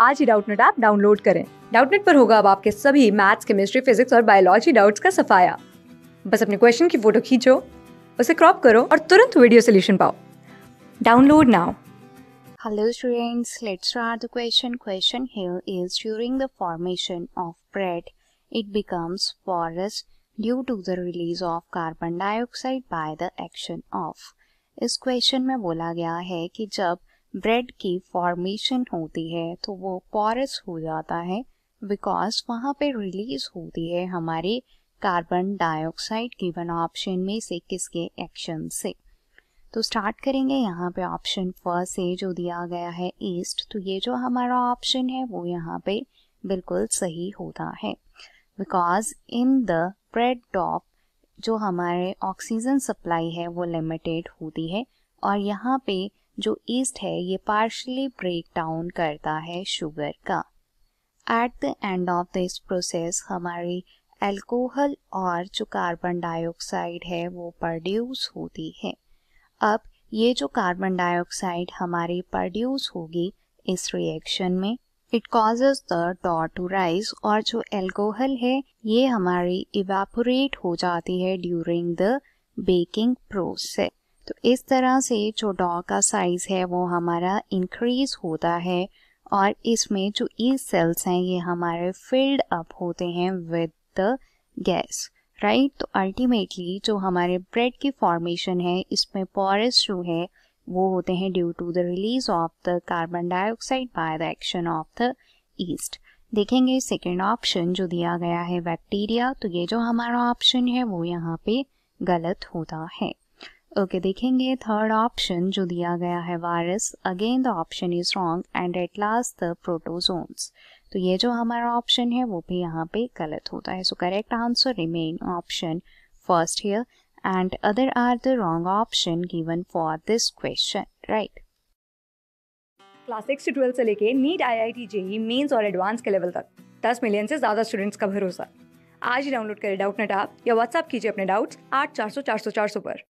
आज ही Doubtnut app download करें डाउटनेट पर होगा अब आपके सभी मैथ्स केमिस्ट्री फिजिक्स और बायोलॉजी डाउट्स का सफाया बस अपने क्वेश्चन की फोटो खींचो उसे क्रॉप करो और तुरंत वीडियो सोल्यूशन पाओ download now Hello students, let's start the question. Question here is during the formation of bread, it becomes porous due to the release of carbon dioxide by the action of. इस question में बोला गया है कि जब bread की formation होती है तो वो पॉरस हो जाता है बिकॉज वहाँ पे रिलीज होती है हमारे कार्बन डाइऑक्साइड गिवन ऑप्शन में से किसके एक्शन से तो स्टार्ट करेंगे यहाँ पे ऑप्शन फर्स्ट से जो दिया गया है ईस्ट तो ये जो हमारा ऑप्शन है वो यहाँ पे बिल्कुल सही होता है because in the bread top जो हमारे ऑक्सीजन सप्लाई है वो लिमिटेड होती है और यहाँ पे जो ईस्ट है ये पार्शली ब्रेक डाउन करता है शुगर का at the end of this process हमारी एल्कोहल और जो कार्बन डाइऑक्साइड है वो प्रोड्यूस होती है अब ये जो कार्बन डाइऑक्साइड हमारी प्रोड्यूस होगी इस रिएक्शन में it causes the dough to rise और जो एल्कोहल है ये हमारी इवेपोरेट हो जाती है ड्यूरिंग द बेकिंग प्रोसेस तो इस तरह से जो डॉ का साइज़ है वो हमारा इंक्रीज होता है और इसमें जो ई e सेल्स हैं ये हमारे फिल्ड अप होते हैं विद द गैस राइट तो अल्टीमेटली जो हमारे ब्रेड की फॉर्मेशन है इसमें पॉरस जो है वो होते हैं due to the release of the carbon dioxide by the action of the yeast देखेंगे सेकेंड ऑप्शन जो दिया गया है बैक्टीरिया तो ये जो हमारा ऑप्शन है वो यहाँ पे गलत होता है ओके okay, देखेंगे थर्ड ऑप्शन जो दिया गया है virus again the option is wrong and at last the protozoans तो ये जो हमारा ऑप्शन है वो भी यहाँ पे गलत होता है so correct answer remain option first here and other are the wrong option given for this question right class six से ट्वेल्थ से लेके NEET I I T JEE mains और एडवांस के लेवल तक दस मिलियन से ज्यादा स्टूडेंट्स का भरोसा आज ही डाउनलोड करें डाउट नेट आप या व्हाट्सअप कीजिए अपने डाउट्स आठ चार सौ चार सौ चार सौ पर